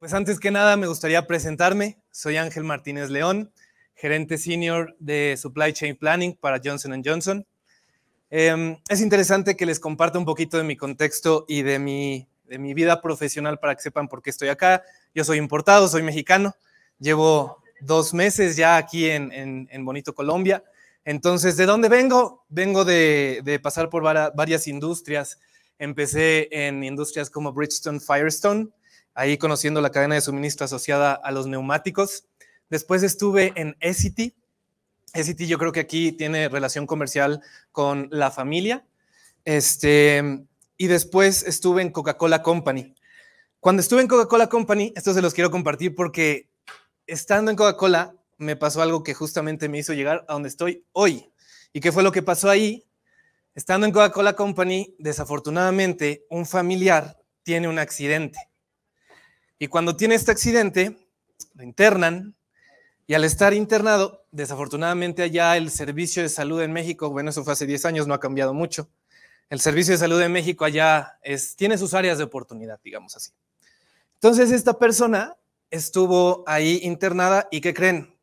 Pues antes que nada me gustaría presentarme. Soy Ángel Martínez León, gerente senior de Supply Chain Planning para Johnson Johnson. Em, es interesante que les comparta un poquito de mi contexto y de mi, vida profesional para que sepan por qué estoy acá. Yo soy importado, soy mexicano, llevo dos meses ya aquí en, Bonito, Colombia. Entonces, ¿de dónde vengo? Vengo de, de pasar por varias industrias. Empecé en industrias como Bridgestone Firestone, ahí conociendo la cadena de suministro asociada a los neumáticos. Después estuve en Essity. Essity yo creo que aquí tiene relación comercial con la familia. Este, y después estuve en Coca-Cola Company. Cuando estuve en Coca-Cola Company, esto se los quiero compartir porque estando en Coca-Cola me pasó algo que justamente me hizo llegar a donde estoy hoy. ¿Y qué fue lo que pasó ahí? Estando en Coca-Cola Company, desafortunadamente un familiar tiene un accidente. Y cuando tiene este accidente, lo internan y al estar internado, desafortunadamente allá el servicio de salud en México, bueno, eso fue hace 10 años, no ha cambiado mucho. El servicio de salud en México allá es, tiene sus áreas de oportunidad, digamos así. Entonces esta persona estuvo ahí internada y ¿qué creen?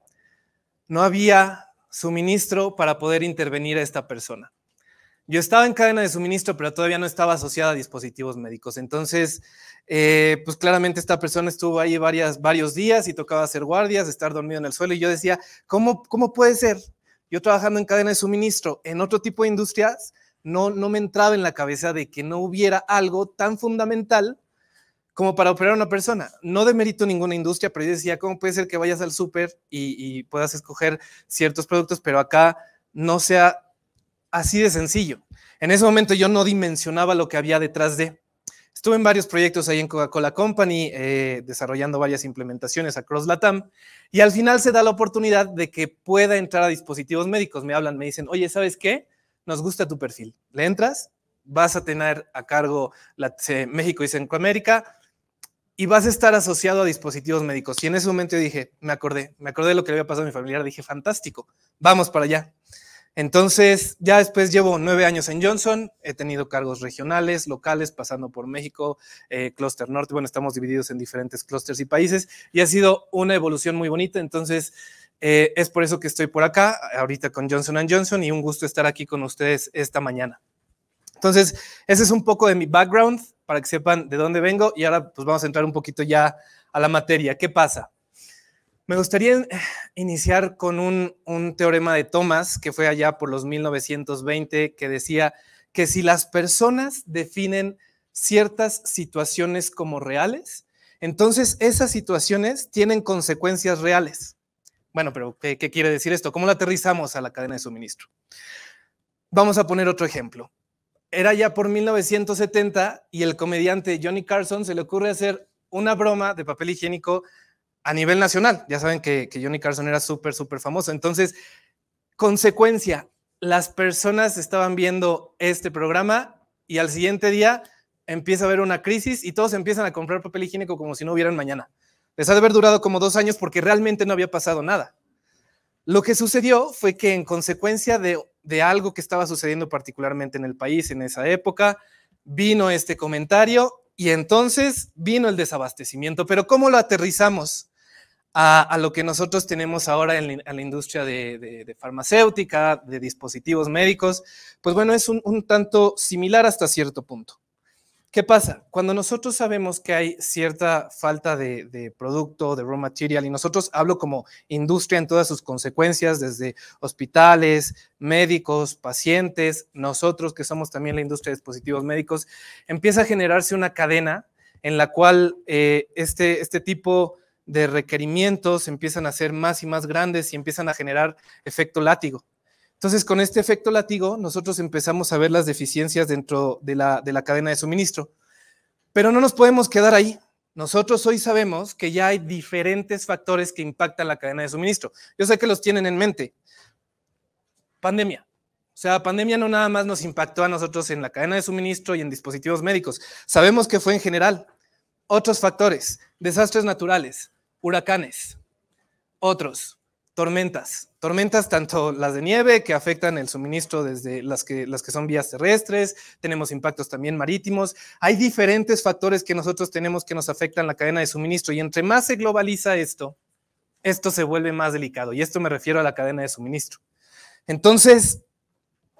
No había suministro para poder intervenir a esta persona. Yo estaba en cadena de suministro, pero todavía no estaba asociada a dispositivos médicos. Entonces, eh, pues claramente esta persona estuvo ahí varias, varios días y tocaba hacer guardias, estar dormido en el suelo. Y yo decía, ¿cómo, cómo puede ser? Yo trabajando en cadena de suministro en otro tipo de industrias, no, no me entraba en la cabeza de que no hubiera algo tan fundamental como para operar a una persona. No demerito ninguna industria, pero yo decía, ¿cómo puede ser que vayas al súper y, puedas escoger ciertos productos, pero acá no sea Así de sencillo. En ese momento yo no dimensionaba lo que había detrás de. Estuve en varios proyectos ahí en Coca-Cola Company, eh, desarrollando varias implementaciones across Latam, y al final se da la oportunidad de que pueda entrar a dispositivos médicos. Me hablan, me dicen, oye, ¿sabes qué? Nos gusta tu perfil. ¿Le entras? Vas a tener a cargo México y Centroamérica y vas a estar asociado a dispositivos médicos. Y en ese momento yo dije, me acordé, me acordé de lo que le había pasado a mi familiar, dije, fantástico, vamos para allá. Entonces, ya después llevo nueve años en Johnson, he tenido cargos regionales, locales, pasando por México, eh, Cluster Norte, bueno, estamos divididos en diferentes clusters y países, y ha sido una evolución muy bonita, entonces eh, es por eso que estoy por acá, ahorita con Johnson ⁇ Johnson, y un gusto estar aquí con ustedes esta mañana. Entonces, ese es un poco de mi background, para que sepan de dónde vengo, y ahora pues vamos a entrar un poquito ya a la materia, ¿qué pasa? Me gustaría iniciar con un, teorema de Thomas, que fue allá por los 1920, que decía que si las personas definen ciertas situaciones como reales, entonces esas situaciones tienen consecuencias reales. Bueno, pero ¿qué, quiere decir esto? ¿Cómo la aterrizamos a la cadena de suministro? Vamos a poner otro ejemplo. Era ya por 1970 y el comediante Johnny Carson se le ocurre hacer una broma de papel higiénico a nivel nacional. Ya saben que, Johnny Carson era súper, súper famoso. Entonces, consecuencia, las personas estaban viendo este programa y al siguiente día empieza a haber una crisis y todos empiezan a comprar papel higiénico como si no hubieran mañana. Les ha de haber durado como dos años porque realmente no había pasado nada. Lo que sucedió fue que en consecuencia de, de algo que estaba sucediendo particularmente en el país en esa época, vino este comentario y entonces vino el desabastecimiento. Pero ¿cómo lo aterrizamos? a, lo que nosotros tenemos ahora en la, industria de, farmacéutica, de dispositivos médicos, pues bueno, es un, tanto similar hasta cierto punto. ¿Qué pasa? Cuando nosotros sabemos que hay cierta falta de, producto, de raw material, y nosotros hablo como industria en todas sus consecuencias, desde hospitales, médicos, pacientes, nosotros que somos también la industria de dispositivos médicos, empieza a generarse una cadena en la cual eh, este, este tipo de requerimientos empiezan a ser más y más grandes y empiezan a generar efecto látigo. Entonces, con este efecto látigo, nosotros empezamos a ver las deficiencias dentro de la, cadena de suministro. Pero no nos podemos quedar ahí. Nosotros hoy sabemos que ya hay diferentes factores que impactan la cadena de suministro. Yo sé que los tienen en mente. Pandemia. O sea, pandemia no nada más nos impactó a nosotros en la cadena de suministro y en dispositivos médicos. Sabemos que fue en general. Otros factores, desastres naturales, huracanes, otros, tormentas, tormentas tanto las de nieve que afectan el suministro desde las que, las que son vías terrestres, tenemos impactos también marítimos, hay diferentes factores que nosotros tenemos que nos afectan la cadena de suministro y entre más se globaliza esto, esto se vuelve más delicado y esto me refiero a la cadena de suministro. Entonces,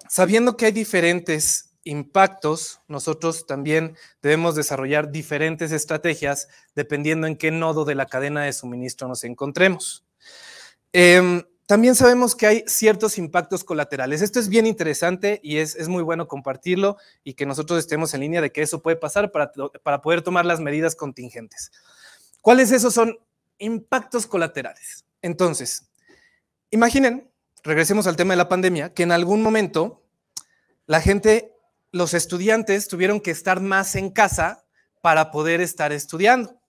sabiendo que hay diferentes impactos, nosotros también debemos desarrollar diferentes estrategias dependiendo en qué nodo de la cadena de suministro nos encontremos. Em, también sabemos que hay ciertos impactos colaterales. Esto es bien interesante y es, muy bueno compartirlo y que nosotros estemos en línea de que eso puede pasar para, para poder tomar las medidas contingentes. ¿Cuáles esos son impactos colaterales? Entonces, imaginen, regresemos al tema de la pandemia, que en algún momento la gente los estudiantes tuvieron que estar más en casa para poder estar estudiando,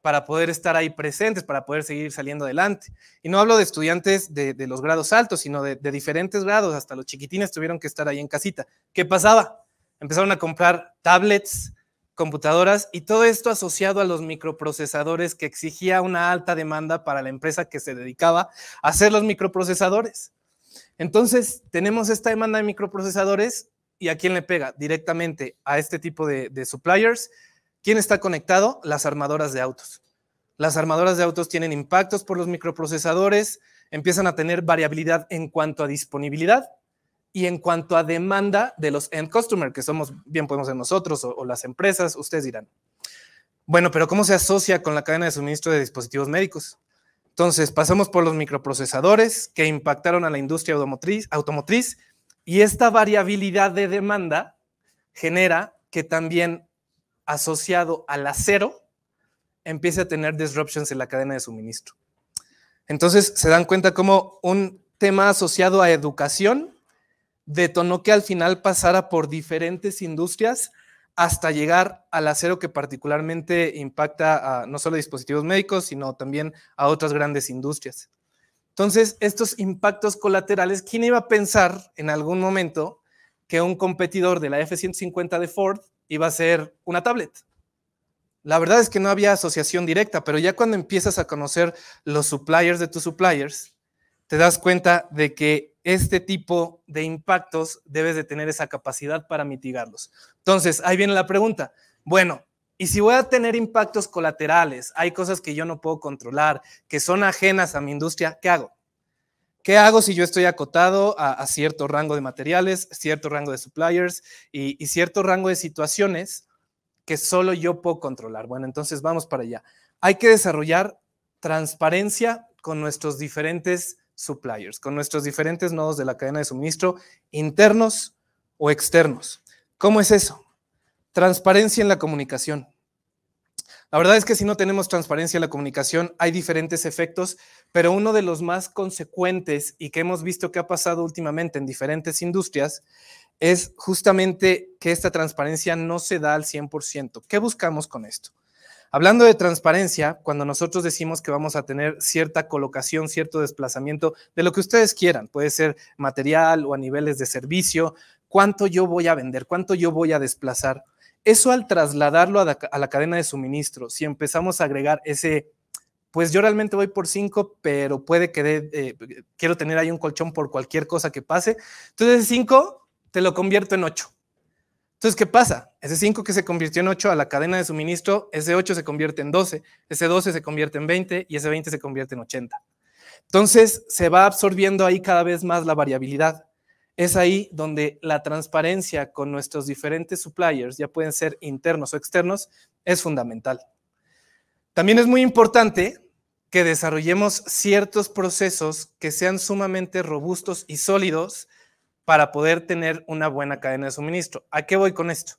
para poder estar ahí presentes, para poder seguir saliendo adelante. Y no hablo de estudiantes de, los grados altos, sino de, diferentes grados, hasta los chiquitines tuvieron que estar ahí en casita. ¿Qué pasaba? Empezaron a comprar tablets, computadoras y todo esto asociado a los microprocesadores que exigía una alta demanda para la empresa que se dedicaba a hacer los microprocesadores. Entonces, tenemos esta demanda de microprocesadores ¿Y a quién le pega? Directamente a este tipo de, de suppliers. ¿Quién está conectado? Las armadoras de autos. Las armadoras de autos tienen impactos por los microprocesadores, empiezan a tener variabilidad en cuanto a disponibilidad y en cuanto a demanda de los end customer, que somos, bien podemos ser nosotros o, las empresas, ustedes dirán. Bueno, pero ¿cómo se asocia con la cadena de suministro de dispositivos médicos? Entonces, pasamos por los microprocesadores que impactaron a la industria automotriz, automotriz y esta variabilidad de demanda genera que también asociado al acero empiece a tener disruptions en la cadena de suministro. Entonces se dan cuenta cómo un tema asociado a educación detonó que al final pasara por diferentes industrias hasta llegar al acero que particularmente impacta a no solo dispositivos médicos, sino también a otras grandes industrias. Entonces, estos impactos colaterales, ¿quién iba a pensar en algún momento que un competidor de la F-150 de Ford iba a ser una tablet? La verdad es que no había asociación directa, pero ya cuando empiezas a conocer los suppliers de tus suppliers, te das cuenta de que este tipo de impactos debes de tener esa capacidad para mitigarlos. Entonces, ahí viene la pregunta. Bueno, y si voy a tener impactos colaterales, hay cosas que yo no puedo controlar, que son ajenas a mi industria, ¿qué hago? ¿Qué hago si yo estoy acotado a, cierto rango de materiales, cierto rango de suppliers y, y cierto rango de situaciones que solo yo puedo controlar? Bueno, entonces vamos para allá. Hay que desarrollar transparencia con nuestros diferentes suppliers, con nuestros diferentes nodos de la cadena de suministro internos o externos. ¿Cómo es eso? Transparencia en la comunicación. La verdad es que si no tenemos transparencia en la comunicación, hay diferentes efectos, pero uno de los más consecuentes y que hemos visto que ha pasado últimamente en diferentes industrias es justamente que esta transparencia no se da al 100%. ¿Qué buscamos con esto? Hablando de transparencia, cuando nosotros decimos que vamos a tener cierta colocación, cierto desplazamiento de lo que ustedes quieran, puede ser material o a niveles de servicio, cuánto yo voy a vender, cuánto yo voy a desplazar eso al trasladarlo a la, cadena de suministro, si empezamos a agregar ese, pues yo realmente voy por 5, pero puede que de, eh, eh, quiero tener ahí un colchón por cualquier cosa que pase, entonces ese 5 te lo convierto en 8. Entonces, ¿qué pasa? Ese 5 que se convirtió en 8 a la cadena de suministro, ese 8 se convierte en 12, ese 12 se convierte en 20 y ese 20 se convierte en 80. Entonces, se va absorbiendo ahí cada vez más la variabilidad. Es ahí donde la transparencia con nuestros diferentes suppliers, ya pueden ser internos o externos, es fundamental. También es muy importante que desarrollemos ciertos procesos que sean sumamente robustos y sólidos para poder tener una buena cadena de suministro. ¿A qué voy con esto?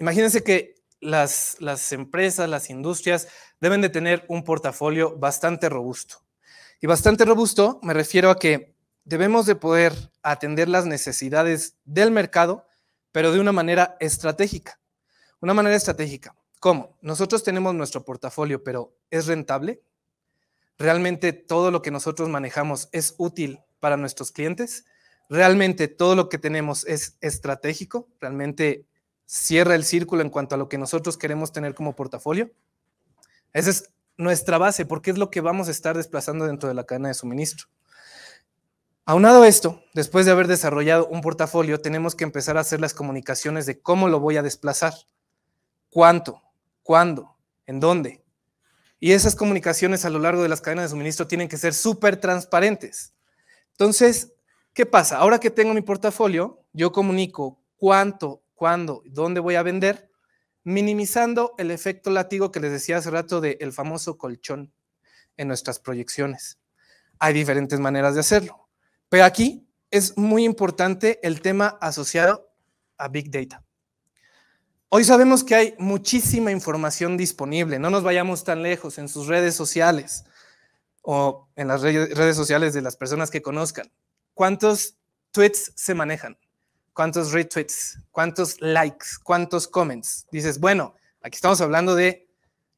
Imagínense que las, las empresas, las industrias deben de tener un portafolio bastante robusto. Y bastante robusto me refiero a que debemos de poder atender las necesidades del mercado, pero de una manera estratégica. Una manera estratégica. ¿Cómo? Nosotros tenemos nuestro portafolio, pero ¿es rentable? ¿Realmente todo lo que nosotros manejamos es útil para nuestros clientes? ¿Realmente todo lo que tenemos es estratégico? ¿Realmente cierra el círculo en cuanto a lo que nosotros queremos tener como portafolio? Esa es nuestra base, porque es lo que vamos a estar desplazando dentro de la cadena de suministro. Aunado esto, después de haber desarrollado un portafolio, tenemos que empezar a hacer las comunicaciones de cómo lo voy a desplazar, cuánto, cuándo, en dónde. Y esas comunicaciones a lo largo de las cadenas de suministro tienen que ser súper transparentes. Entonces, ¿qué pasa? Ahora que tengo mi portafolio, yo comunico cuánto, cuándo, dónde voy a vender, minimizando el efecto látigo que les decía hace rato del famoso colchón en nuestras proyecciones. Hay diferentes maneras de hacerlo. Pero aquí es muy importante el tema asociado a Big Data. Hoy sabemos que hay muchísima información disponible, no nos vayamos tan lejos en sus redes sociales o en las redes sociales de las personas que conozcan. ¿Cuántos tweets se manejan? ¿Cuántos retweets? ¿Cuántos likes? ¿Cuántos comments? Dices, bueno, aquí estamos hablando de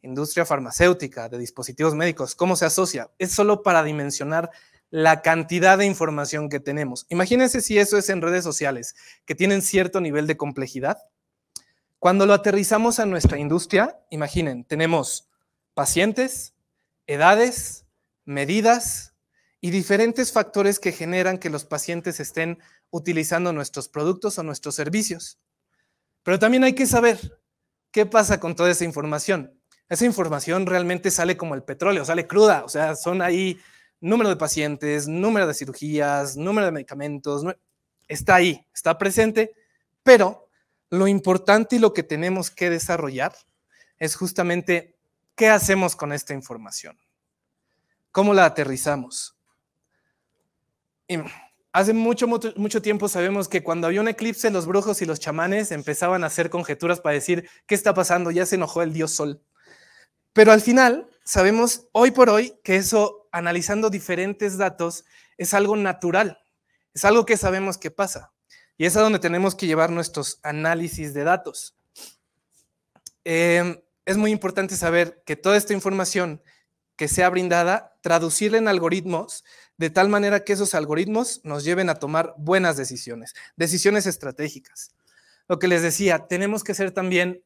industria farmacéutica, de dispositivos médicos, ¿cómo se asocia? Es solo para dimensionar la cantidad de información que tenemos. Imagínense si eso es en redes sociales, que tienen cierto nivel de complejidad. Cuando lo aterrizamos a nuestra industria, imaginen, tenemos pacientes, edades, medidas y diferentes factores que generan que los pacientes estén utilizando nuestros productos o nuestros servicios. Pero también hay que saber qué pasa con toda esa información. Esa información realmente sale como el petróleo, sale cruda, o sea, son ahí número de pacientes, número de cirugías, número de medicamentos, está ahí, está presente, pero lo importante y lo que tenemos que desarrollar es justamente qué hacemos con esta información, cómo la aterrizamos. hace mucho, mucho, mucho, tiempo sabemos que cuando había un eclipse, los brujos y los chamanes empezaban a hacer conjeturas para decir, ¿qué está pasando? Ya se enojó el dios sol. Pero al final, sabemos hoy por hoy que eso analizando diferentes datos es algo natural, es algo que sabemos que pasa. Y es a donde tenemos que llevar nuestros análisis de datos. Em, es muy importante saber que toda esta información que sea brindada, traducirla en algoritmos de tal manera que esos algoritmos nos lleven a tomar buenas decisiones, decisiones estratégicas. Lo que les decía, tenemos que ser también,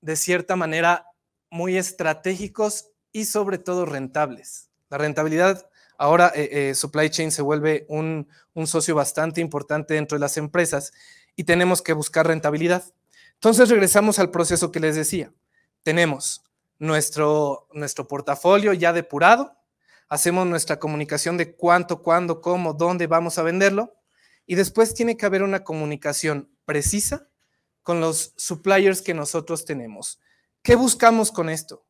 de cierta manera, muy estratégicos y sobre todo rentables. La rentabilidad, ahora eh, eh, supply chain se vuelve un, socio bastante importante dentro de las empresas y tenemos que buscar rentabilidad. Entonces regresamos al proceso que les decía. Tenemos nuestro, nuestro portafolio ya depurado, hacemos nuestra comunicación de cuánto, cuándo, cómo, dónde vamos a venderlo y después tiene que haber una comunicación precisa con los suppliers que nosotros tenemos. ¿Qué buscamos con esto?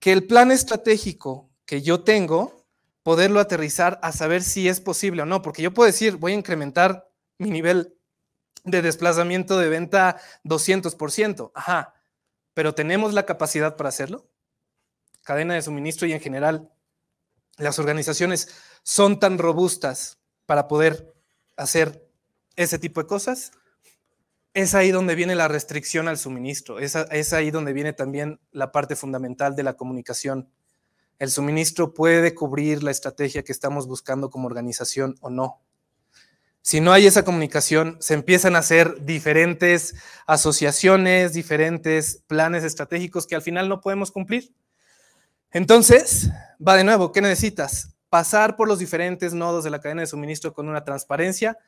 Que el plan estratégico que yo tengo, poderlo aterrizar a saber si es posible o no, porque yo puedo decir, voy a incrementar mi nivel de desplazamiento de venta 200%, ajá, pero ¿tenemos la capacidad para hacerlo? Cadena de suministro y en general, las organizaciones son tan robustas para poder hacer ese tipo de cosas. Es ahí donde viene la restricción al suministro, es, es ahí donde viene también la parte fundamental de la comunicación el suministro puede cubrir la estrategia que estamos buscando como organización o no. Si no hay esa comunicación, se empiezan a hacer diferentes asociaciones, diferentes planes estratégicos que al final no podemos cumplir. Entonces, va de nuevo, ¿qué necesitas? Pasar por los diferentes nodos de la cadena de suministro con una transparencia,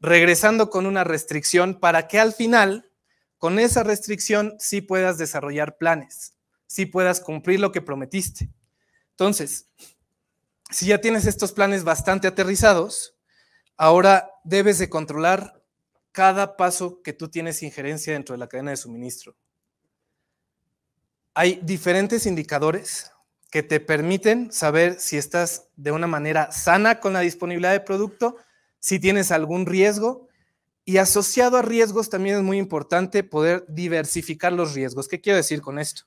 regresando con una restricción para que al final, con esa restricción, sí puedas desarrollar planes, sí puedas cumplir lo que prometiste. Entonces, si ya tienes estos planes bastante aterrizados, ahora debes de controlar cada paso que tú tienes injerencia dentro de la cadena de suministro. Hay diferentes indicadores que te permiten saber si estás de una manera sana con la disponibilidad de producto, si tienes algún riesgo. Y asociado a riesgos también es muy importante poder diversificar los riesgos. ¿Qué quiero decir con esto?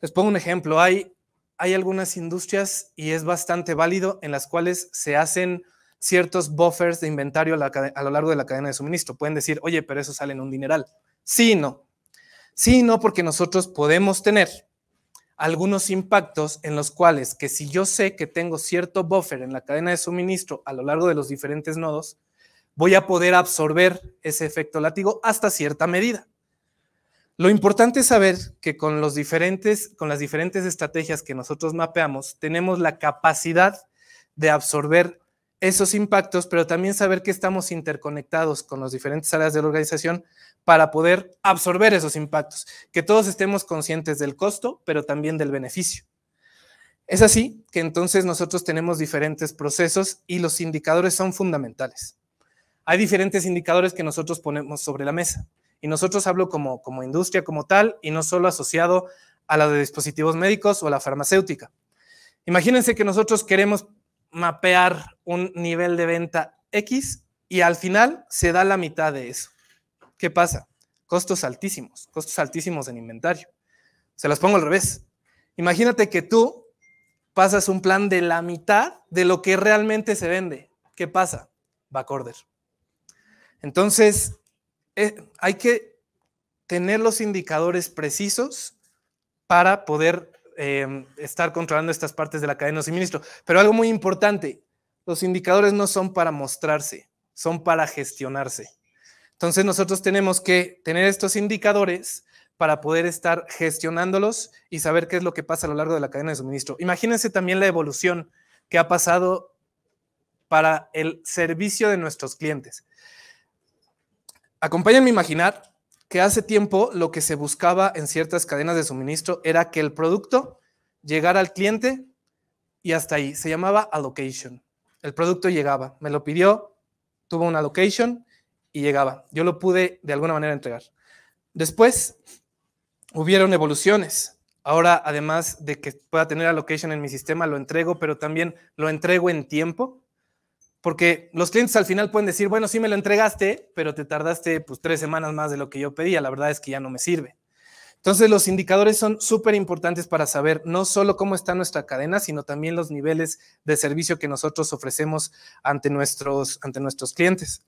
Les pongo un ejemplo. Hay hay algunas industrias, y es bastante válido, en las cuales se hacen ciertos buffers de inventario a, lo largo de la cadena de suministro. Pueden decir, oye, pero eso sale en un dineral. Sí y no. Sí y no, porque nosotros podemos tener algunos impactos en los cuales que si yo sé que tengo cierto buffer en la cadena de suministro a lo largo de los diferentes nodos, voy a poder absorber ese efecto látigo hasta cierta medida. Lo importante es saber que con, las diferentes estrategias que nosotros mapeamos, tenemos la capacidad de absorber esos impactos, pero también saber que estamos interconectados con las diferentes áreas de la organización para poder absorber esos impactos, que todos estemos conscientes del costo, pero también del beneficio. Es así que entonces nosotros tenemos diferentes procesos y los indicadores son fundamentales. Hay diferentes indicadores que nosotros ponemos sobre la mesa. Y nosotros hablo como, como industria como tal y no solo asociado a la de dispositivos médicos o a la farmacéutica. Imagínense que nosotros queremos mapear un nivel de venta X y al final se da la mitad de eso. ¿Qué pasa? Costos altísimos, costos altísimos en inventario. Se los pongo al revés. Imagínate que tú pasas un plan de la mitad de lo que realmente se vende. ¿Qué pasa? Va a corder Entonces, eh, hay que tener los indicadores precisos para poder em, estar controlando estas partes de la cadena de suministro. Pero algo muy importante, los indicadores no son para mostrarse, son para gestionarse. Entonces nosotros tenemos que tener estos indicadores para poder estar gestionándolos y saber qué es lo que pasa a lo largo de la cadena de suministro. Imagínense también la evolución que ha pasado para el servicio de nuestros clientes. Acompáñenme a imaginar que hace tiempo lo que se buscaba en ciertas cadenas de suministro era que el producto llegara al cliente y hasta ahí. Se llamaba allocation. El producto llegaba, me lo pidió, tuvo una allocation y llegaba. Yo lo pude de alguna manera entregar. Después hubieron evoluciones. Ahora, además de que pueda tener allocation en mi sistema, lo entrego, pero también lo entrego en tiempo porque los clientes al final pueden decir, bueno, sí me lo entregaste, pero te tardaste pues tres semanas más de lo que yo pedía, la verdad es que ya no me sirve. Entonces los indicadores son súper importantes para saber no solo cómo está nuestra cadena, sino también los niveles de servicio que nosotros ofrecemos ante nuestros, ante nuestros clientes.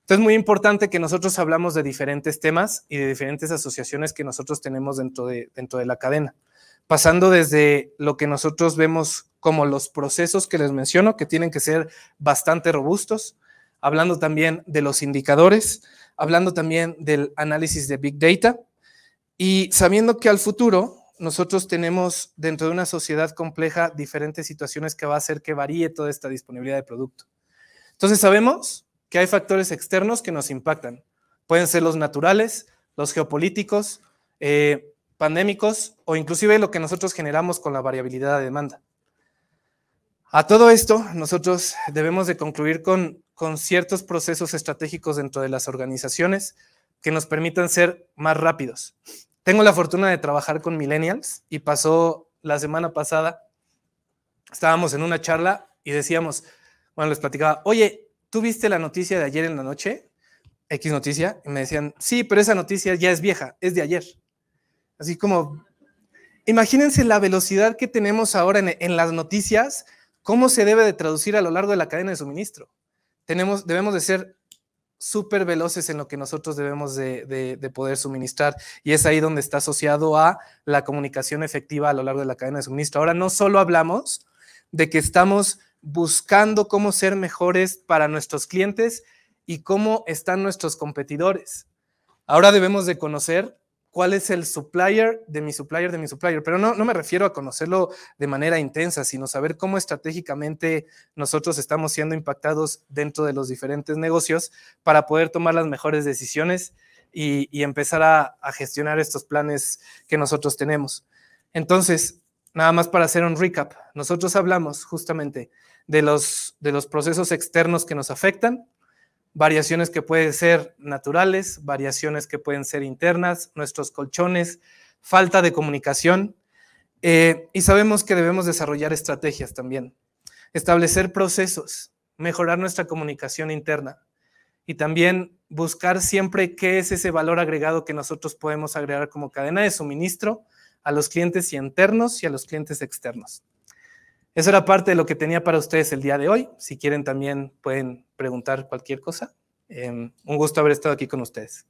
Entonces, es muy importante que nosotros hablamos de diferentes temas y de diferentes asociaciones que nosotros tenemos dentro de, dentro de la cadena, pasando desde lo que nosotros vemos como los procesos que les menciono, que tienen que ser bastante robustos, hablando también de los indicadores, hablando también del análisis de Big Data y sabiendo que al futuro nosotros tenemos dentro de una sociedad compleja diferentes situaciones que va a hacer que varíe toda esta disponibilidad de producto. Entonces sabemos que hay factores externos que nos impactan. Pueden ser los naturales, los geopolíticos, eh, pandémicos o inclusive lo que nosotros generamos con la variabilidad de demanda. A todo esto, nosotros debemos de concluir con, ciertos procesos estratégicos dentro de las organizaciones que nos permitan ser más rápidos. Tengo la fortuna de trabajar con millennials y pasó la semana pasada, estábamos en una charla y decíamos, bueno, les platicaba, oye, ¿tú viste la noticia de ayer en la noche? X noticia, y me decían, sí, pero esa noticia ya es vieja, es de ayer. Así como, imagínense la velocidad que tenemos ahora en, en las noticias ¿Cómo se debe de traducir a lo largo de la cadena de suministro? Tenemos, debemos de ser súper veloces en lo que nosotros debemos de, de, poder suministrar y es ahí donde está asociado a la comunicación efectiva a lo largo de la cadena de suministro. Ahora no solo hablamos de que estamos buscando cómo ser mejores para nuestros clientes y cómo están nuestros competidores. Ahora debemos de conocer cuál es el supplier de mi supplier de mi supplier, pero no, no me refiero a conocerlo de manera intensa, sino saber cómo estratégicamente nosotros estamos siendo impactados dentro de los diferentes negocios para poder tomar las mejores decisiones y, empezar a, gestionar estos planes que nosotros tenemos. Entonces, nada más para hacer un recap, nosotros hablamos justamente de los, de los procesos externos que nos afectan, variaciones que pueden ser naturales, variaciones que pueden ser internas, nuestros colchones, falta de comunicación. Eh, y sabemos que debemos desarrollar estrategias también, establecer procesos, mejorar nuestra comunicación interna y también buscar siempre qué es ese valor agregado que nosotros podemos agregar como cadena de suministro a los clientes internos y a los clientes externos. Eso era parte de lo que tenía para ustedes el día de hoy. Si quieren también pueden preguntar cualquier cosa. Em, un gusto haber estado aquí con ustedes.